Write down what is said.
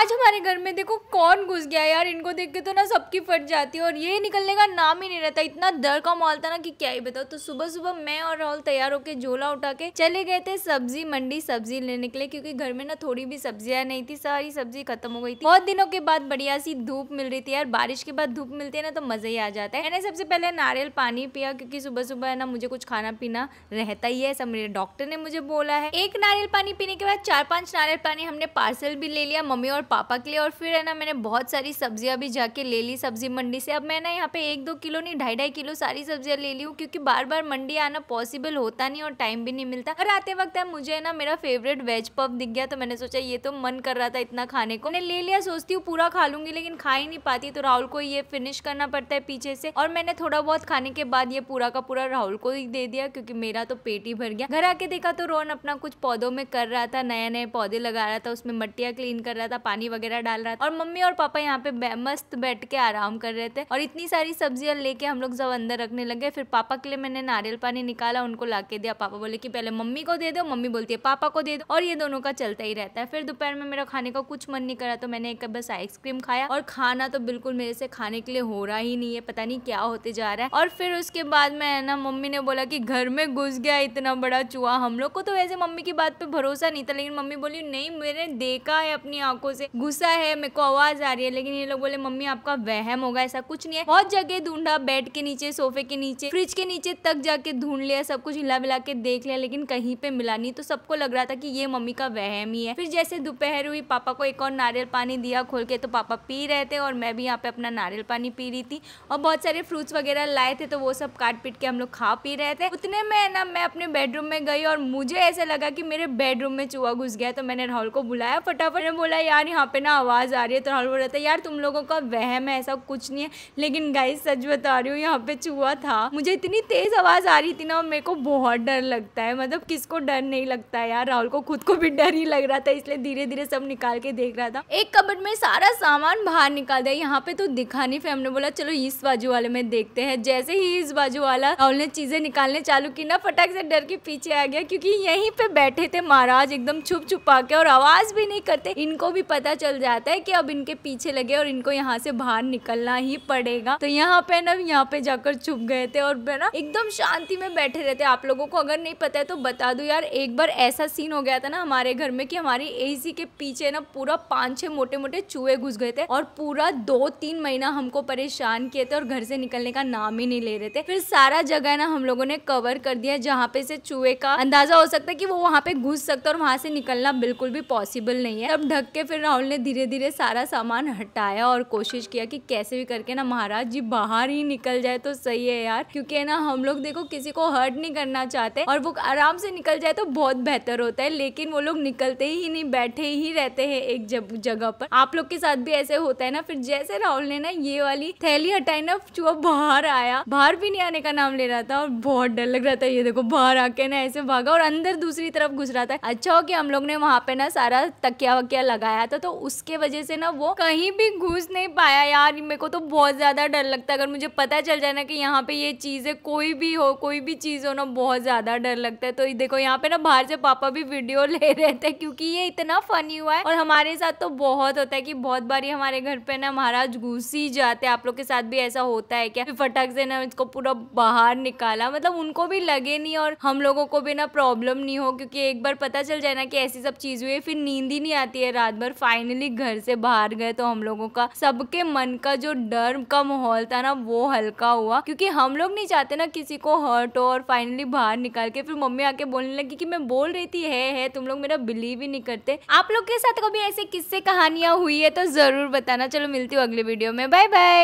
आज हमारे घर में देखो कौन घुस गया यार इनको देख के तो ना सबकी फट जाती है और ये निकलने का नाम ही नहीं रहता इतना डर का माहौल था ना कि क्या ही बताओ तो सुबह सुबह मैं और राहुल तैयार होकर झोला उठा के चले गए थे सब्जी मंडी सब्जी लेने के लिए क्योंकि घर में ना थोड़ी भी सब्जियां नहीं थी सारी सब्जी खत्म हो गई थी बहुत दिनों के बाद बढ़िया सी धूप मिल रही थी यार बारिश के बाद धूप मिलती है ना तो मजा ही आ जाता है मैंने सबसे पहले नारियल पानी पिया क्योंकि सुबह सुबह है ना मुझे कुछ खाना पीना रहता ही है सब मेरे डॉक्टर ने मुझे बोला है एक नारियल पानी पीने के बाद चार पांच नारियल पानी हमने पार्सल भी ले लिया मम्मी और पापा के लिए और फिर है ना मैंने बहुत सारी सब्जियां भी जाके ले ली सब्जी मंडी से अब मैं ना यहाँ पे एक दो किलो नहीं ढाई ढाई किलो सारी सब्जियां ले ली हूँ क्योंकि बार बार मंडी आना पॉसिबल होता नहीं और टाइम भी नहीं मिलता और आते वक्त है मुझे ना मेरा फेवरेट वेज पफ दिख गया तो मैंने सोचा ये तो मन कर रहा था इतना खाने को मैंने ले लिया सोचती हूँ पूरा खा लूंगी लेकिन खा ही नहीं पाती तो राहुल को ये फिनिश करना पड़ता है पीछे से और मैंने थोड़ा बहुत खाने के बाद ये पूरा का पूरा राहुल को ही दे दिया क्योंकि मेरा तो पेट ही भर गया घर आके देखा तो रोहन अपना कुछ पौधों में कर रहा था नए नए पौधे लगा रहा था उसमें मट्टिया क्लीन कर रहा था पानी पानी वगैरह डाल रहा था और मम्मी और पापा यहाँ पे मस्त बैठ के आराम कर रहे थे और इतनी सारी सब्जियां लेके हम लोग जब अंदर रखने लगे फिर पापा के लिए मैंने नारियल पानी निकाला उनको ला के दिया पापा बोले कि पहले मम्मी को दे दो मम्मी बोलती है पापा को दे दो और ये दोनों का चलता ही रहता है फिर दोपहर में मेरा खाने का कुछ मन नहीं करा तो मैंने एक बस आइसक्रीम खाया और खाना तो बिल्कुल मेरे से खाने के लिए हो रहा ही नहीं है पता नहीं क्या होते जा रहा है और फिर उसके बाद मैं ना मम्मी ने बोला कि घर में घुस गया इतना बड़ा चूहा हम लोग को तो वैसे मम्मी की बात पे भरोसा नहीं था लेकिन मम्मी बोली नहीं मैंने देखा है अपनी आंखों से गुस्सा है मेरे को आवाज़ आ रही है लेकिन ये लोग बोले मम्मी आपका वहम होगा ऐसा कुछ नहीं है बहुत जगह ढूंढा बेड के नीचे सोफे के नीचे फ्रिज के नीचे तक जाके ढूंढ लिया सब कुछ हिला मिला के देख लिया लेकिन कहीं पे मिला नहीं तो सबको लग रहा था की ये मम्मी का वहम ही है फिर जैसे दोपहर हुई पापा को एक और नारियल पानी दिया खोल के तो पापा पी रहे थे और मैं भी यहाँ पे अपना नारियल पानी पी रही थी और बहुत सारे फ्रूट्स वगैरह लाए थे तो वो सब काट पीट के हम लोग खा पी रहे थे उतने में ना मैं अपने बेडरूम में गई और मुझे ऐसा लगा कि मेरे बेडरूम में चूहा घुस गया तो मैंने राहुल को बुलाया फटाफट ने बोला यार यहाँ यहाँ पे ना आवाज़ आ रही है तो हॉल बोल रहा था यार तुम लोगों का वहम है ऐसा कुछ नहीं है लेकिन गाइस सच बता रही हूँ यहाँ पे चूहा था मुझे इतनी तेज़ आवाज़ आ रही थी ना मेरे को बहुत डर लगता है मतलब किसको डर नहीं लगता यार राहुल को खुद को भी डर ही लग रहा था इसलिए धीरे धीरे सब निकाल के देख रहा था एक कबट में सारा सामान बाहर निकाल दिया यहाँ पे तो दिखा नहीं फिर हमने बोला चलो इस बाजू वाले में देखते हैं जैसे ही इस बाजू वाला राहुल ने चीजें निकालने चालू की ना फटाक से डर के पीछे आ गया क्योंकि यहीं पे बैठे थे महाराज एकदम छुप छुपा के और आवाज भी नहीं करते इनको भी पता पता चल जाता है कि अब इनके पीछे लगे और इनको यहाँ से बाहर निकलना ही पड़ेगा तो यहाँ पे ना यहाँ पे जाकर छुप गए थे और ना एकदम शांति में बैठे रहते आप लोगों को अगर नहीं पता है तो बता दो यार एक बार ऐसा सीन हो गया था ना हमारे घर में कि हमारी एसी के पीछे ना पूरा पांच छह मोटे मोटे चूहे घुस गए थे और पूरा दो तीन महीना हमको परेशान किए थे और घर से निकलने का नाम ही नहीं ले रहे थे फिर सारा जगह ना हम लोगों ने कवर कर दिया जहाँ पे से चूहे का अंदाजा हो सकता है कि वो वहाँ पे घुस सकता है और वहाँ से निकलना बिल्कुल भी पॉसिबल नहीं है अब ढक के फिर राहुल ने धीरे धीरे सारा सामान हटाया और कोशिश किया कि कैसे भी करके ना महाराज जी बाहर ही निकल जाए तो सही है यार क्योंकि है ना हम लोग देखो किसी को हर्ट नहीं करना चाहते और वो आराम से निकल जाए तो बहुत बेहतर होता है लेकिन वो लोग निकलते ही नहीं बैठे ही रहते हैं एक जगह पर आप लोग के साथ भी ऐसे होता है ना फिर जैसे राहुल ने ना ये वाली थैली हटाई ना चूहा बाहर आया बाहर भी नहीं आने का नाम ले रहा था और बहुत डर लग रहा था ये देखो बाहर आके ना ऐसे भागा और अंदर दूसरी तरफ घुस रहा था अच्छा हो कि हम लोग ने वहाँ पे ना सारा तकिया वकिया लगाया तो तो उसके वजह से ना वो कहीं भी घुस नहीं पाया यार मेरे को तो बहुत ज़्यादा डर लगता है अगर मुझे पता चल जाए ना कि यहाँ पे ये है कोई भी हो कोई भी चीज़ हो ना बहुत ज़्यादा डर लगता है तो देखो यहाँ पे ना बाहर से पापा भी वीडियो ले रहे थे क्योंकि ये इतना फनी हुआ है और हमारे साथ तो बहुत होता है कि बहुत बार हमारे घर पे ना महाराज घुस ही जाते हैं आप लोग के साथ भी ऐसा होता है क्या फटक से ना इसको पूरा बाहर निकाला मतलब उनको भी लगे नहीं और हम लोगों को भी ना प्रॉब्लम नहीं हो क्योंकि एक बार पता चल जाए ना कि ऐसी सब चीज़ हुई है फिर नींद ही नहीं आती है रात भर फाइनली घर से बाहर गए तो हम लोगों का सबके मन का जो डर का माहौल था ना वो हल्का हुआ क्योंकि हम लोग नहीं चाहते ना किसी को हर्ट हो और फाइनली बाहर निकाल के फिर मम्मी आके बोलने लगी कि मैं बोल रही थी है है तुम लोग मेरा बिलीव ही नहीं करते आप लोग के साथ कभी ऐसे किससे कहानियां हुई है तो जरूर बताना चलो मिलती हूँ अगले वीडियो में बाय बाय